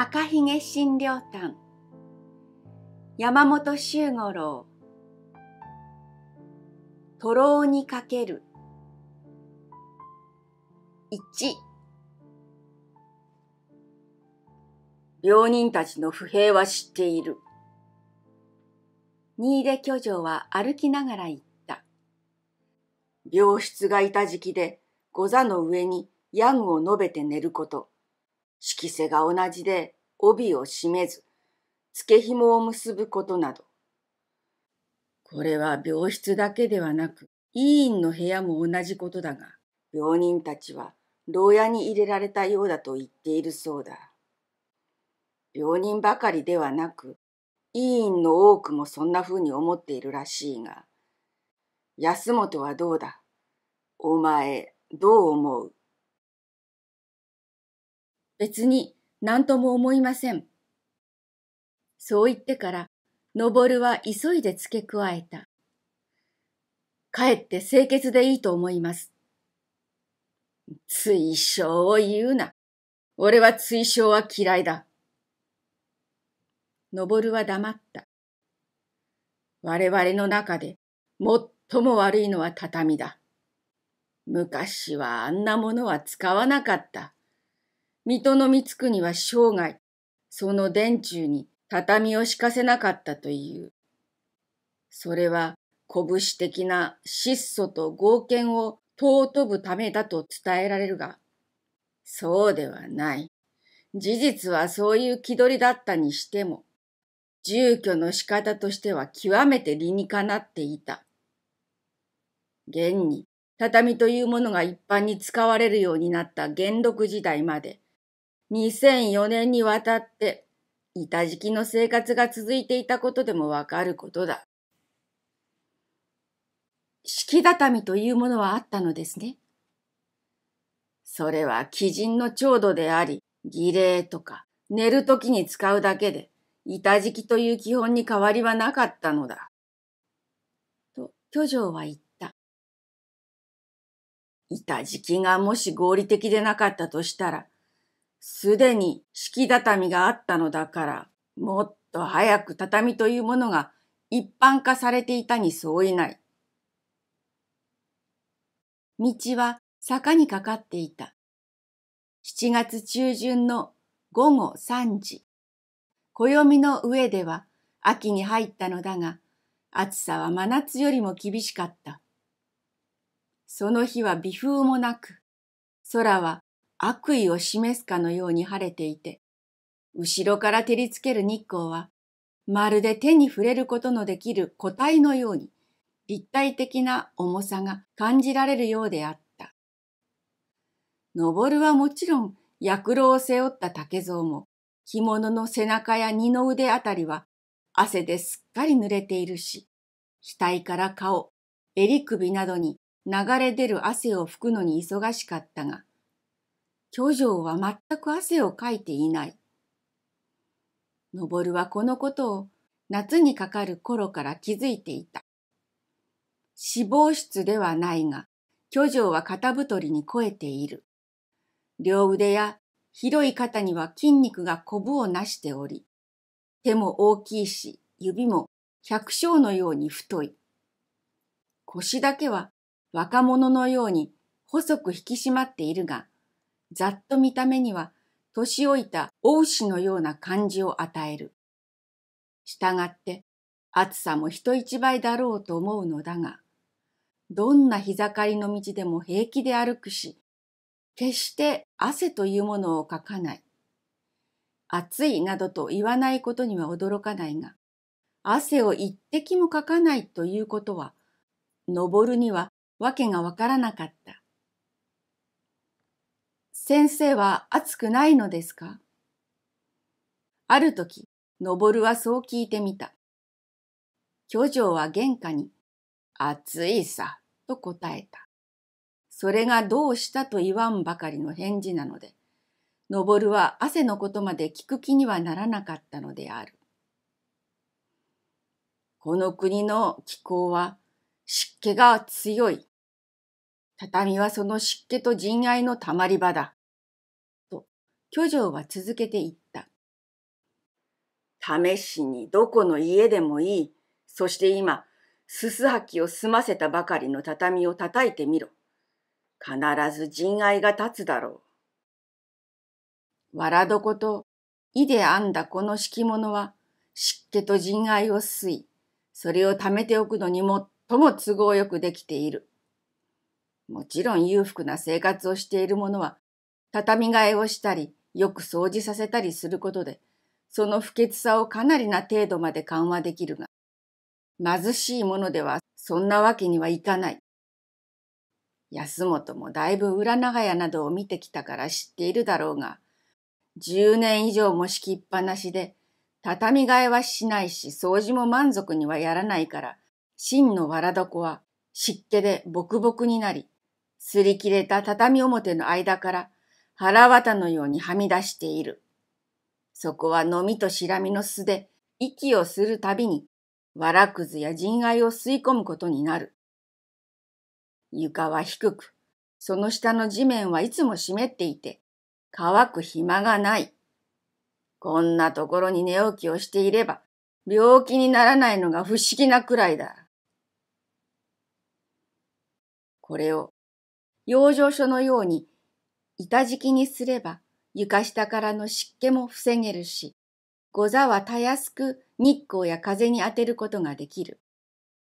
赤ひげ診療団山本周五郎とろうにかける一病人たちの不平は知っている新出巨城は歩きながら言った病室がいた時期で御座の上にヤグを述べて寝ること色瀬が同じで帯を締めず、付け紐を結ぶことなど。これは病室だけではなく、医院の部屋も同じことだが、病人たちは牢屋に入れられたようだと言っているそうだ。病人ばかりではなく、医院の多くもそんなふうに思っているらしいが、安本はどうだお前、どう思う別に何とも思いません。そう言ってから、登るは急いで付け加えた。かえって清潔でいいと思います。追奨を言うな。俺は追奨は嫌いだ。登は黙った。我々の中で最も悪いのは畳だ。昔はあんなものは使わなかった。水戸の光国は生涯、その殿中に畳を敷かせなかったという。それは、拳的な質素と豪健を尊ぶためだと伝えられるが、そうではない。事実はそういう気取りだったにしても、住居の仕方としては極めて理にかなっていた。現に、畳というものが一般に使われるようになった元禄時代まで、2004年にわたって、板敷きの生活が続いていたことでもわかることだ。式畳というものはあったのですね。それは鬼人の調度であり、儀礼とか寝る時に使うだけで、板敷きという基本に変わりはなかったのだ。と、巨匠は言った。板敷きがもし合理的でなかったとしたら、すでに敷き畳があったのだから、もっと早く畳というものが一般化されていたに相違ない。道は坂にかかっていた。7月中旬の午後3時。暦の上では秋に入ったのだが、暑さは真夏よりも厳しかった。その日は微風もなく、空は悪意を示すかのように晴れていて、後ろから照りつける日光は、まるで手に触れることのできる個体のように、立体的な重さが感じられるようであった。登はもちろん、薬炉を背負った竹蔵も、着物の背中や二の腕あたりは、汗ですっかり濡れているし、額から顔、襟首などに流れ出る汗を拭くのに忙しかったが、巨匠は全く汗をかいていない。登はこのことを夏にかかる頃から気づいていた。死亡室ではないが、巨匠は肩太りに肥えている。両腕や広い肩には筋肉がこぶをなしており、手も大きいし、指も百姓のように太い。腰だけは若者のように細く引き締まっているが、ざっと見た目には年老いた王子のような感じを与える。したがって暑さも人一倍だろうと思うのだが、どんな膝刈りの道でも平気で歩くし、決して汗というものをかかない。暑いなどと言わないことには驚かないが、汗を一滴もかかないということは、登るには訳がわからなかった。先生は暑くないのですかある時、のぼるはそう聞いてみた。巨匠は玄関に、暑いさ、と答えた。それがどうしたと言わんばかりの返事なので、のぼるは汗のことまで聞く気にはならなかったのである。この国の気候は湿気が強い。畳はその湿気と人愛のたまり場だ。居城は続けていった。試しにどこの家でもいい。そして今、すすはきを済ませたばかりの畳を叩いてみろ。必ず人愛が立つだろう。わらどこと、いで編んだこの敷物は、湿気と人愛を吸い、それを貯めておくのに最も都合よくできている。もちろん裕福な生活をしている者は、畳替えをしたり、よく掃除させたりすることで、その不潔さをかなりな程度まで緩和できるが、貧しいものではそんなわけにはいかない。安本もだいぶ裏長屋などを見てきたから知っているだろうが、十年以上も敷きっぱなしで、畳替えはしないし、掃除も満足にはやらないから、真の藁床は湿気でボクボクになり、擦り切れた畳表の間から腹綿のようにはみ出している。そこは飲みとしらみの巣で、息をするたびに、わらくずや人愛を吸い込むことになる。床は低く、その下の地面はいつも湿っていて、乾く暇がない。こんなところに寝起きをしていれば、病気にならないのが不思議なくらいだ。これを、養生所のように板敷きにすれば床下からの湿気も防げるし、ご座はたやすく日光や風に当てることができる。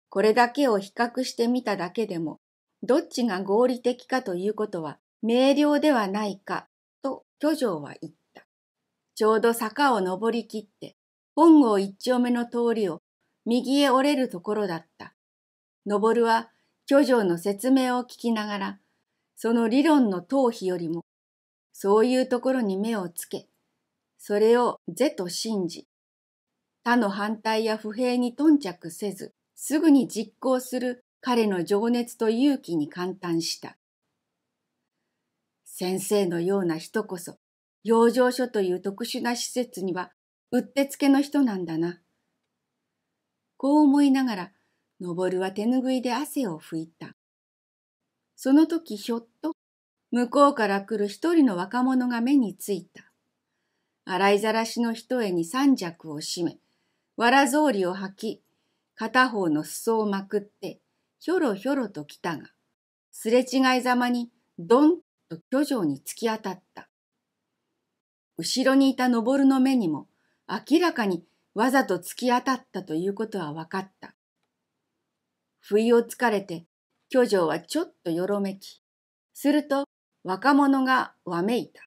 これだけを比較してみただけでも、どっちが合理的かということは明瞭ではないかと巨匠は言った。ちょうど坂を登り切って、本郷一丁目の通りを右へ折れるところだった。登るは巨匠の説明を聞きながら、その理論の頭皮よりも、そういうところに目をつけ、それを是と信じ、他の反対や不平に頓着せず、すぐに実行する彼の情熱と勇気に感嘆した。先生のような人こそ、養生所という特殊な施設には、うってつけの人なんだな。こう思いながら、登るは手ぬぐいで汗を拭いた。その時ひょっと向こうから来る一人の若者が目についた。洗いざらしの一重に三尺を締め、藁草履を履き、片方の裾をまくって、ひょろひょろと来たが、すれ違いざまにどんと巨城に突き当たった。後ろにいた登るの目にも、明らかにわざと突き当たったということは分かった。不意をつかれて、巨女はちょっとよろめき、すると若者がわめいた。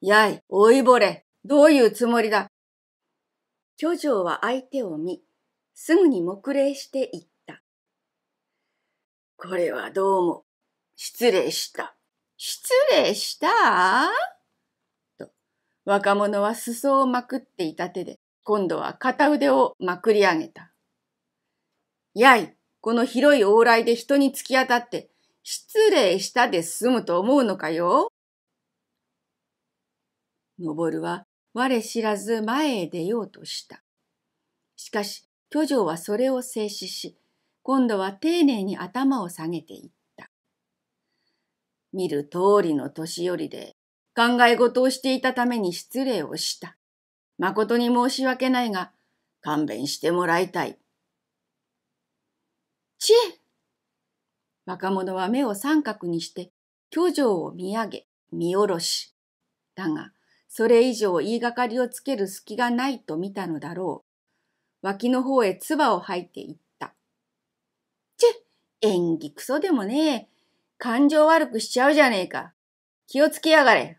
やい、老いぼれ、どういうつもりだ。巨女は相手を見、すぐに黙礼していった。これはどうも、失礼した。失礼したと、若者は裾をまくっていた手で、今度は片腕をまくり上げた。やい、この広い往来で人に突き当たって、失礼したで済むと思うのかよ。昇るは我知らず前へ出ようとした。しかし、巨匠はそれを制止し、今度は丁寧に頭を下げていった。見る通りの年寄りで、考え事をしていたために失礼をした。誠に申し訳ないが、勘弁してもらいたい。ち若者は目を三角にして、巨城を見上げ、見下ろし。だが、それ以上言いがかりをつける隙がないと見たのだろう。脇の方へ唾を吐いていった。ちぇ演技クソでもねえ。感情悪くしちゃうじゃねえか。気をつけやがれ。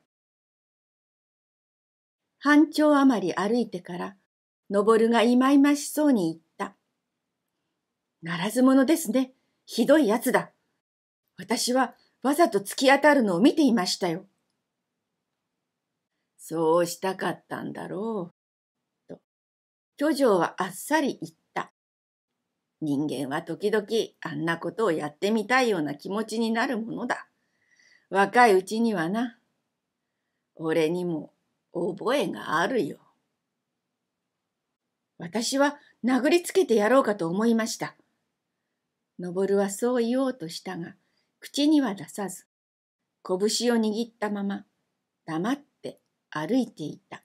半丁余り歩いてから、登るがいまいましそうに言った。ならず者ですね。ひどいやつだ。私はわざと突き当たるのを見ていましたよ。そうしたかったんだろう。と、巨匠はあっさり言った。人間は時々あんなことをやってみたいような気持ちになるものだ。若いうちにはな。俺にも覚えがあるよ。私は殴りつけてやろうかと思いました。登はそう言おうとしたが、口には出さず、拳を握ったまま、黙って歩いていた。